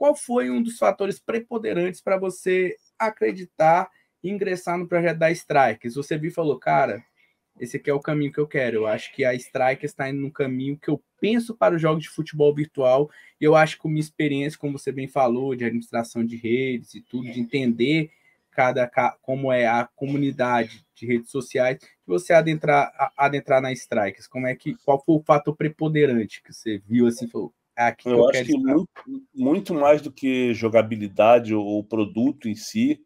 Qual foi um dos fatores preponderantes para você acreditar e ingressar no projeto da Strikers? Você viu e falou, cara, esse aqui é o caminho que eu quero. Eu acho que a Strikers está indo no caminho que eu penso para os jogos de futebol virtual. E eu acho que minha experiência, como você bem falou, de administração de redes e tudo, de entender cada como é a comunidade de redes sociais, você adentrar adentrar na Strikers, como é que qual foi o fator preponderante que você viu assim, falou, é, aqui eu, eu acho que muito, muito, mais do que jogabilidade ou produto em si,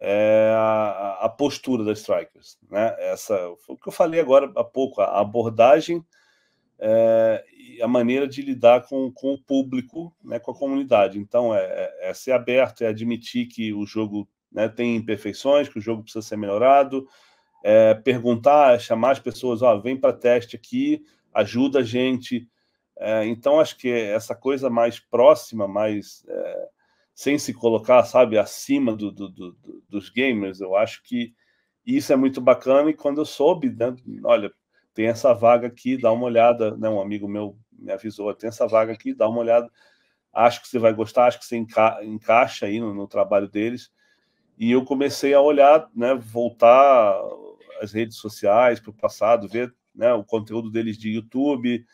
é a, a, postura das strikers, né? Essa foi o que eu falei agora há pouco, a abordagem é, e a maneira de lidar com, com o público, né, com a comunidade. Então, é, é, é ser aberto, é admitir que o jogo né, tem imperfeições, que o jogo precisa ser melhorado, é perguntar, chamar as pessoas, ó, oh, vem para teste aqui, ajuda a gente, é, então, acho que essa coisa mais próxima, mais é, sem se colocar, sabe, acima do, do, do, dos gamers, eu acho que isso é muito bacana. E quando eu soube, né, olha, tem essa vaga aqui, dá uma olhada. Né, um amigo meu me avisou: tem essa vaga aqui, dá uma olhada. Acho que você vai gostar, acho que você enca encaixa aí no, no, trabalho deles. E eu comecei a olhar, né, voltar às redes sociais, para o passado, ver né, o conteúdo deles de YouTube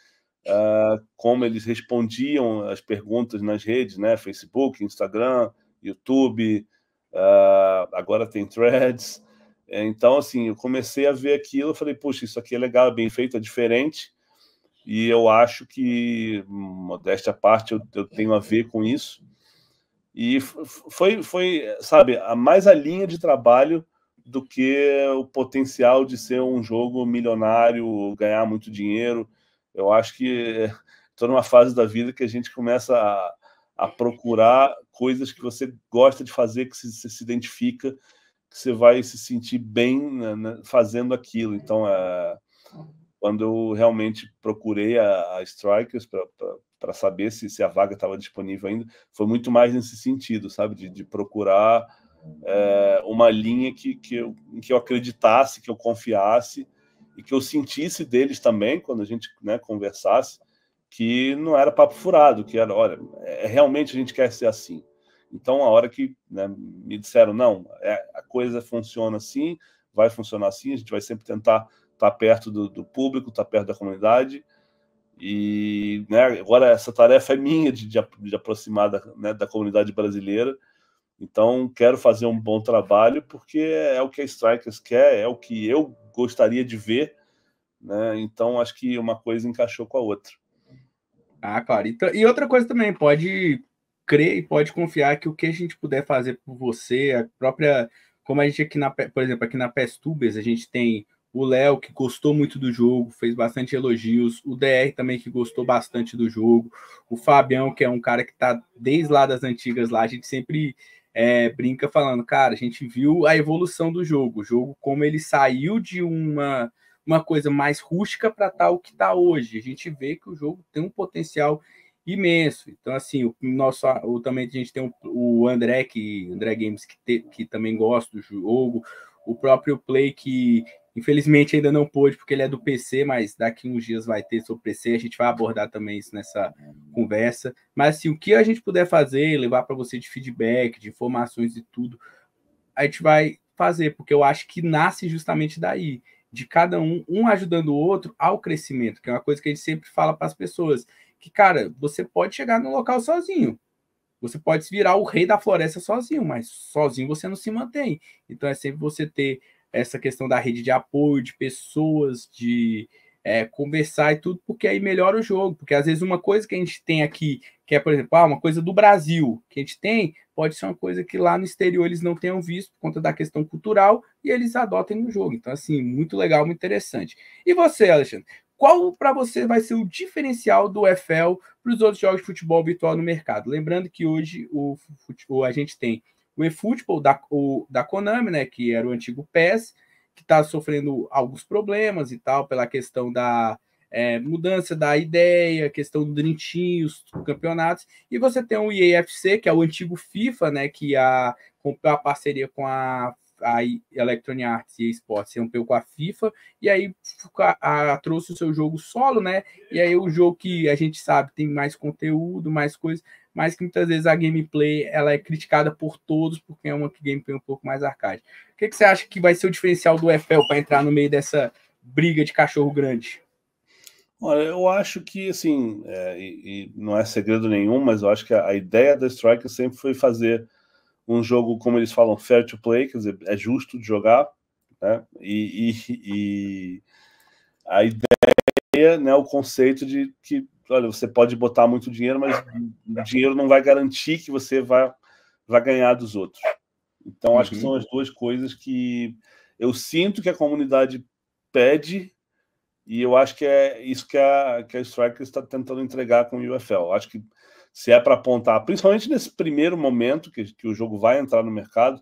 uh, como eles respondiam as perguntas nas redes, né? Facebook, Instagram, YouTube, uh, agora tem threads. É, então, assim, eu comecei a ver aquilo, eu falei, puxa, isso aqui é legal, é bem feito, é diferente. E eu acho que, modéstia à parte, eu, eu tenho a ver com isso. E foi, foi, sabe, mais a linha de trabalho do que o potencial de ser um jogo milionário, ganhar muito dinheiro. Eu acho que estou numa fase da vida que a gente começa a, a procurar coisas que você gosta de fazer, que você se identifica, que você vai se sentir bem né, né, fazendo aquilo. Então, é, quando eu realmente procurei a, a Strikers para saber se, se, a vaga estava disponível ainda, foi muito mais nesse sentido, sabe? De, de procurar é, uma linha que, que eu, em que eu acreditasse, que eu confiasse e que eu sentisse deles também, quando a gente né, conversasse, que não era papo furado, que era, olha, é, realmente a gente quer ser assim. Então, a hora que né, me disseram, não, é, a coisa funciona assim, vai funcionar assim, a gente vai sempre tentar estar tá perto do, do público, estar tá perto da comunidade, e né, agora essa tarefa é minha de, de, de aproximar da, né, da, comunidade brasileira. Então, quero fazer um bom trabalho, porque é, é o que a Strikers quer, é o que eu gostaria de ver. Né? Então, acho que uma coisa encaixou com a outra. Ah, claro. Então, e, outra coisa também, pode crer e pode confiar que o que a gente puder fazer por você, a própria. Como a gente aqui na, por exemplo, aqui na PES a gente tem o Léo, que gostou muito do jogo, fez bastante elogios, o DR também, que gostou bastante do jogo, o Fabião, que é um cara que está desde lá das antigas lá, a gente sempre é, brinca falando, cara, a gente viu a evolução do jogo, o jogo como ele saiu de uma uma coisa mais rústica para tal tá que está hoje. A gente vê que o jogo tem um potencial imenso. Então, assim, o nosso, o, também a gente tem o, o André, que André Games, que, te, que também gosta do jogo, o próprio Play, que infelizmente ainda não pôde, porque ele é do PC, mas daqui uns dias vai ter sobre PC, a gente vai abordar também isso nessa, conversa. Mas assim, o que a gente puder fazer, levar para você de feedback, de informações e tudo, a gente vai fazer, porque eu acho que nasce justamente daí, de cada um, um ajudando o outro ao crescimento, que é uma coisa que a gente sempre fala para as pessoas, que cara, você pode chegar no local sozinho. Você pode virar o rei da floresta sozinho, mas sozinho você não se mantém. Então é sempre você ter essa questão da rede de apoio, de pessoas, de, é, conversar e tudo, porque aí melhora o jogo. Porque às vezes uma coisa que a gente tem aqui, que é, por exemplo, ah, uma coisa do Brasil que a gente tem, pode ser uma coisa que lá no exterior eles não tenham visto por conta da questão cultural e eles adotem no jogo. Então, assim, muito legal, muito interessante. E você, Alexandre? Qual para você vai ser o diferencial do EFL para os outros jogos de futebol virtual no mercado? Lembrando que hoje o futebol, a gente tem o eFootball da, o, da Konami, né, que era o antigo PES, que está sofrendo alguns problemas e tal, pela questão da é, mudança da ideia, questão do drintinho, os campeonatos, e você tem o EAFC, que é o antigo FIFA, né, que a, comprou a parceria com a a Electronic Arts e Esports um rompeu com a FIFA e aí a, a, trouxe o seu jogo solo, né? E aí o jogo que a gente sabe tem mais conteúdo, mais coisas, mas que muitas vezes a gameplay ela é criticada por todos porque é uma gameplay é um pouco mais arcade. O que, que você acha que vai ser o diferencial do EFL para entrar no meio dessa briga de cachorro grande? Olha, eu acho que, assim, é, e, e, não é segredo nenhum, mas eu acho que a, a ideia da Strike sempre foi fazer um jogo, como eles falam, fair to play, quer dizer, é justo de jogar, né? E, e, e a ideia, né, o conceito de que, olha, você pode botar muito dinheiro, mas o dinheiro não vai garantir que você vai, vai ganhar dos outros. Então, acho que são uhum. as duas coisas que eu sinto que a comunidade pede e eu acho que é isso que a, que a Strikers está tentando entregar com o UFL. acho que se é para apontar, principalmente nesse primeiro momento que, que o jogo vai entrar no mercado,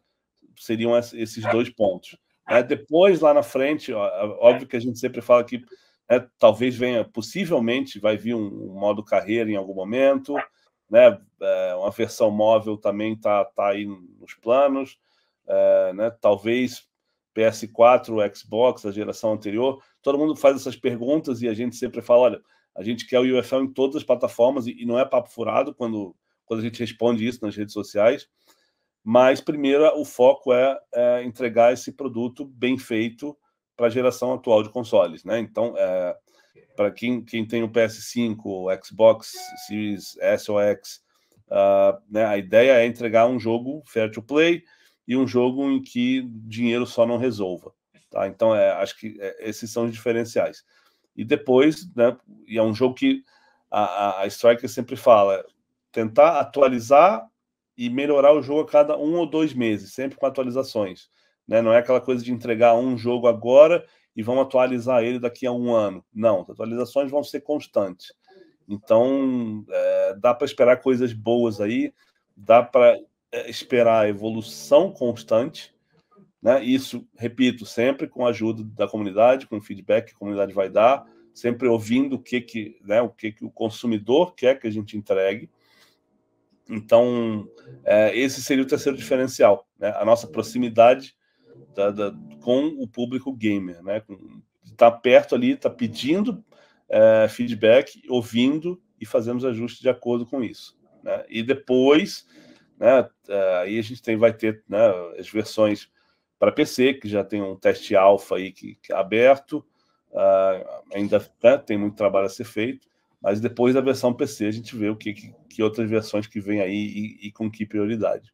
seriam esses dois pontos. Né? Depois, lá na frente, óbvio que a gente sempre fala que né, talvez venha, possivelmente, vai vir um, um modo carreira em algum momento, né? É, uma versão móvel também está tá aí nos planos, é, né? talvez PS4, Xbox, a geração anterior. Todo mundo faz essas perguntas e a gente sempre fala: olha, a gente quer o UFL em todas as plataformas e não é papo furado quando, quando a gente responde isso nas redes sociais. Mas, primeiro, o foco é, é entregar esse produto bem feito para a geração atual de consoles. Né? Então, é, para quem, quem tem o PS5, Xbox Series S ou X, uh, né, a ideia é entregar um jogo fair to play e um jogo em que dinheiro só não resolva. Tá? Então, é, acho que é, esses são os diferenciais. E depois, né, e é um jogo que a, a Striker sempre fala, tentar atualizar e melhorar o jogo a cada um ou dois meses, sempre com atualizações. Né? Não é aquela coisa de entregar um jogo agora e vão atualizar ele daqui a um ano. Não, as atualizações vão ser constantes. Então, é, dá para esperar coisas boas aí, dá para é, esperar evolução constante né? Isso, repito, sempre com a ajuda da comunidade, com o feedback que a comunidade vai dar, sempre ouvindo o que que, né, o que que o consumidor quer que a gente entregue. Então, é, esse seria o terceiro diferencial, né? A nossa proximidade da, da, com o público gamer, né? Tá perto ali, está pedindo é, feedback, ouvindo e fazemos ajustes de acordo com isso. Né? E depois, né? É, aí a gente tem, vai ter né, as versões para PC, que já tem um teste alfa aí que, que é aberto, uh, ainda né, tem muito trabalho a ser feito, mas depois da versão PC a gente vê o que, que, que outras versões que vem aí e, e com que prioridade.